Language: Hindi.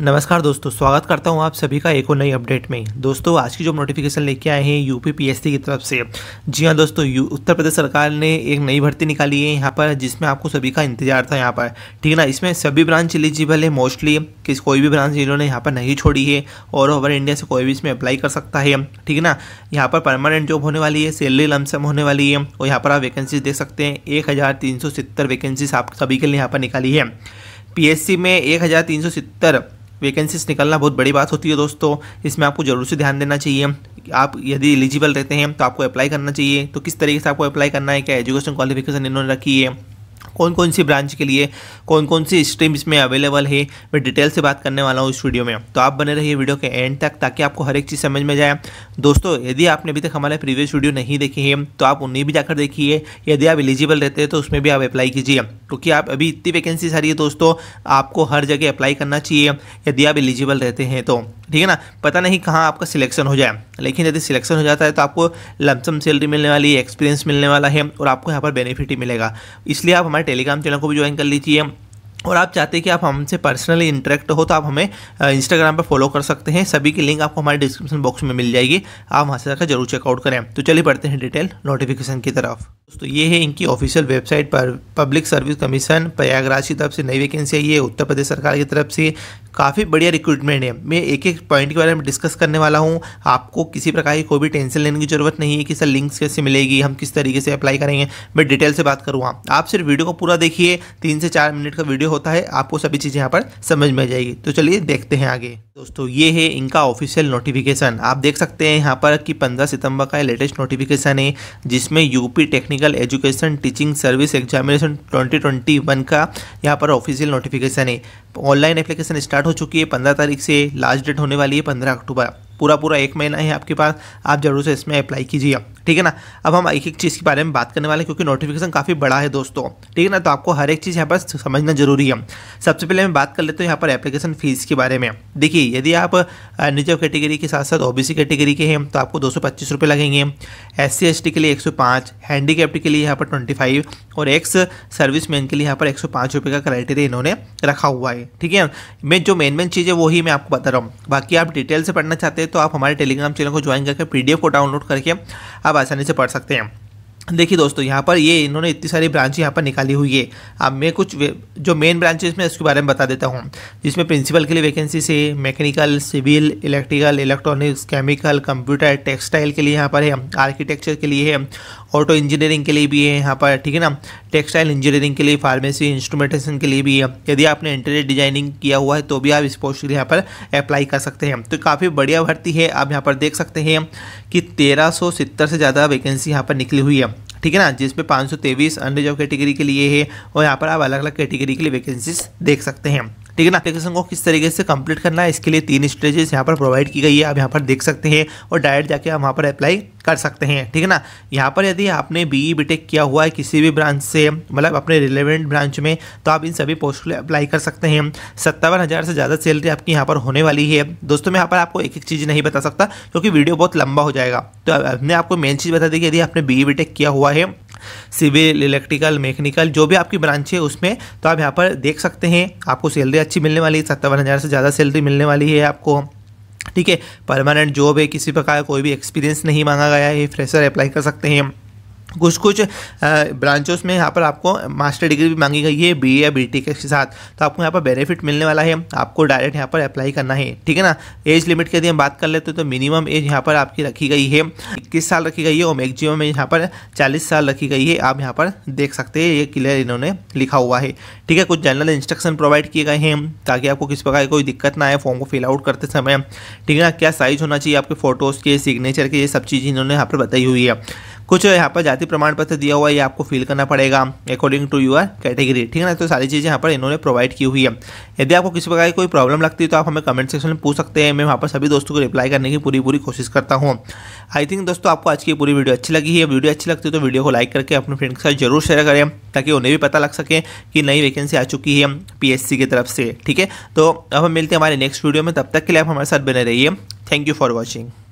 नमस्कार दोस्तों स्वागत करता हूं आप सभी का एक और नई अपडेट में दोस्तों आज की जो नोटिफिकेशन लेके आए हैं यूपी पीएससी की तरफ से जी हाँ दोस्तों उत्तर प्रदेश सरकार ने एक नई भर्ती निकाली है यहाँ पर जिसमें आपको सभी का इंतजार था यहाँ पर ठीक ना इसमें सभी ब्रांच एलिजिबल है मोस्टली किस कोई भी ब्रांच इन्होंने यहाँ पर नहीं छोड़ी है और ओवर इंडिया से कोई भी इसमें अप्लाई कर सकता है ठीक ना यहाँ पर परमानेंट जॉब होने वाली है सैलरी लमसम होने वाली है और यहाँ पर आप वैकेंसीज देख सकते हैं एक हज़ार तीन सौ वैकेंसीज आप सभी के लिए यहाँ पर निकाली है पीएससी में एक हज़ार तीन सौ सत्तर वैकेंसीज निकलना बहुत बड़ी बात होती है दोस्तों इसमें आपको ज़रूर से ध्यान देना चाहिए आप यदि एलिजिबल रहते हैं तो आपको अप्लाई करना चाहिए तो किस तरीके से आपको अप्लाई करना है क्या एजुकेशन क्वालिफिकेशन इन्होंने रखी है कौन कौन सी ब्रांच के लिए कौन कौन सी स्ट्रीम इसमें अवेलेबल है मैं डिटेल से बात करने वाला हूँ इस वीडियो में तो आप बने रहिए वीडियो के एंड तक ताकि आपको हर एक चीज़ समझ में जाए दोस्तों यदि आपने अभी तक हमारे प्रीवियस वीडियो नहीं देखी है तो आप उन्हें भी जाकर देखिए यदि आप एलिजिबल रहते हैं तो उसमें भी आप अप्लाई कीजिए क्योंकि आप अभी इतनी वैकेंसी आ रही है दोस्तों आपको हर जगह अप्लाई करना चाहिए यदि आप एलिजिबल रहते हैं तो ठीक है ना पता नहीं कहाँ आपका सिलेक्शन हो जाए लेकिन यदि सिलेक्शन हो जाता है तो आपको लमसम सैलरी मिलने वाली है एक्सपीरियंस मिलने वाला है और आपको यहाँ पर बेनिफिट ही मिलेगा इसलिए आप हमारे हमारे टेलीग्राम चैनल को भी ज्वाइन कर लीजिए और आप चाहते हैं कि आप हमसे पर्सनली इंटरेक्ट हो तो आप हमें इंस्टाग्राम पर फॉलो कर सकते हैं सभी की लिंक आपको हमारे डिस्क्रिप्शन बॉक्स में मिल जाएगी आप वहाँ से जाकर जरूर चेकआउट करें तो चलिए पढ़ते हैं डिटेल नोटिफिकेशन की तरफ तो ये है इनकी ऑफिशियल वेबसाइट पर पब्लिक सर्विस कमीशन प्रयागराज की तरफ से नई वैकेंसी आई है उत्तर प्रदेश सरकार की तरफ से काफ़ी बढ़िया रिक्रूटमेंट है मैं एक एक पॉइंट के बारे में डिस्कस करने वाला हूँ आपको किसी प्रकार की कोई भी टेंशन लेने की ज़रूरत नहीं है कि सर लिंक्स कैसे मिलेगी हम किस तरीके से अप्लाई करेंगे मैं डिटेल से बात करूँगा हाँ। आप सिर्फ वीडियो को पूरा देखिए तीन से चार मिनट का वीडियो होता है आपको सभी चीज़ें यहाँ पर समझ में आ जाएगी तो चलिए देखते हैं आगे दोस्तों ये है इनका ऑफिशियल नोटिफिकेशन आप देख सकते हैं यहाँ पर कि 15 सितंबर का लेटेस्ट नोटिफिकेशन है जिसमें UP technical education teaching service examination 2021 का यहाँ पर ऑफिशियल नोटिफिकेशन है ऑनलाइन एप्लीकेशन स्टार्ट हो चुकी है पंद्रह तारीख से लास्ट डेट होने वाली है पंद्रह अक्टूबर पूरा पूरा एक महीना है आपके पास आप जरूर से इसमें अप्लाई कीजिए ठीक है ना अब हम एक एक चीज़ के बारे में बात करने वाले हैं क्योंकि नोटिफिकेशन काफ़ी बड़ा है दोस्तों ठीक है ना तो आपको हर एक चीज़ यहाँ पर समझना जरूरी है सबसे पहले मैं बात कर लेता हूँ यहाँ पर एप्लीकेशन फ़ीस के बारे में देखिए यदि आप निजी कैटेगरी के साथ साथ ओ कैटेगरी के हैं तो आपको दो सौ लगेंगे एस सी के लिए एक सौ हैंडीकैप्ट के लिए यहाँ पर ट्वेंटी और एक्स सर्विस मैन के लिए यहाँ पर एक सौ का क्राइटेरिया इन्होंने रखा हुआ है ठीक है मैं जो मेन मेन चीज है वही मैं आपको बता रहा हूँ बाकी आप डिटेल से पढ़ना चाहते हैं तो आप हमारे टेलीग्राम चैनल को ज्वाइन करके पी को डाउनलोड करके आप आसानी से पढ़ सकते हैं देखिए दोस्तों यहाँ पर ये इन्होंने इतनी सारी ब्रांच यहाँ पर निकाली हुई है अब मैं कुछ जो मेन ब्रांचेस में उसके बारे में बता देता हूँ जिसमें प्रिंसिपल के लिए वैकेंसी से mechanical civil electrical electronics chemical computer textile के लिए यहाँ पर है आर्किटेक्चर के लिए है ऑटो इंजीनियरिंग के लिए भी है यहाँ पर ठीक है ना टेक्सटाइल इंजीनियरिंग के लिए फार्मेसी इंस्ट्रूमेंटेशन के लिए भी है यदि आपने इंटीरियर डिजाइनिंग किया हुआ है तो भी आप इस पोस्ट के लिए यहाँ पर अप्लाई कर सकते हैं तो काफ़ी बढ़िया भर्ती है आप यहाँ पर देख सकते हैं कि तेरह से ज़्यादा वैकेंसी यहाँ पर निकली हुई है ठीक है ना जिसमें पाँच सौ तेईस अनरिजर्व जॉब कैटेगरी के लिए है और यहाँ पर आप अलग अलग कैटेगरी के लिए वैकेंसीज देख सकते हैं ठीक है ना एप्लीकेशन को किस तरीके से कंप्लीट करना है इसके लिए तीन स्टेजेस यहाँ पर प्रोवाइड की गई है आप यहाँ पर देख सकते हैं और डायरेक्ट जाके आप वहाँ पर अप्लाई कर सकते हैं ठीक है ना यहाँ पर यदि आपने बी ई e किया हुआ है किसी भी ब्रांच से मतलब अपने रिलेवेंट ब्रांच में तो आप इन सभी पोस्ट के लिए अप्लाई कर सकते हैं सत्तावन हज़ार से ज़्यादा सैलरी आपकी यहाँ पर होने वाली है दोस्तों मैं यहाँ पर आपको एक एक चीज़ नहीं बता सकता क्योंकि वीडियो बहुत लंबा हो जाएगा तो हमने आपको मेन चीज़ बता दी कि यदि आपने बी ई e किया हुआ है सिविल इलेक्ट्रिकल मैकेनिकल जो भी आपकी ब्रांच है उसमें तो आप यहाँ पर देख सकते हैं आपको सैलरी अच्छी मिलने वाली है सत्तावन हज़ार से ज़्यादा सैलरी मिलने वाली है आपको ठीक है परमानेंट जॉब है किसी प्रकार कोई भी एक्सपीरियंस नहीं मांगा गया है फ्रेशर अप्लाई कर सकते हैं कुछ कुछ ब्रांचेस में यहाँ पर आपको मास्टर डिग्री भी मांगी गई है बी या बी टी e के साथ तो आपको यहाँ पर बेनिफिट मिलने वाला है आपको डायरेक्ट यहाँ पर अप्लाई करना है ठीक है ना एज लिमिट की यदि हम बात कर लेते हैं तो मिनिमम एज यहाँ पर आपकी रखी गई है इक्कीस साल रखी गई है और मैक्सिमम एज यहाँ पर चालीस साल रखी गई है आप यहाँ पर देख सकते हैं ये क्लियर इन्होंने लिखा हुआ है ठीक है कुछ जनरल इंस्ट्रक्शन प्रोवाइड किए गए हैं ताकि आपको किसी प्रकार की कोई दिक्कत ना आए फॉर्म को फिल आउट करते समय ठीक है ना क्या साइज़ होना चाहिए आपके फोटोज़ के सिग्नेचर के ये सब चीज़ इन्होंने यहाँ पर बताई हुई है कुछ यहाँ पर जाति प्रमाण पत्र दिया हुआ है ये आपको फिल करना पड़ेगा अकॉर्डिंग टू यूर कैटेगरी ठीक है ना तो सारी चीज़ें यहाँ पर इन्होंने प्रोवाइड की हुई है यदि आपको किसी प्रकार की कोई प्रॉब्लम लगती है तो आप हमें कमेंट सेक्शन में पूछ सकते हैं मैं वहाँ पर सभी दोस्तों को रिप्लाई करने की पूरी पूरी कोशिश करता हूँ आई थिंक दोस्तों आपको आज की पूरी वीडियो अच्छी लगी है वीडियो अच्छी लगती है तो वीडियो को लाइक करके अपने फ्रेंड के साथ जरूर शेयर करें ताकि उन्हें भी पता लग सके कि नई वैकेंसी आ चुकी है पीएससी की तरफ से ठीक है तो अब हम मिलते हैं हमारे नेक्स्ट वीडियो में तब तक के लिए आप हमारे साथ बने रहिए थैंक यू फॉर वॉचिंग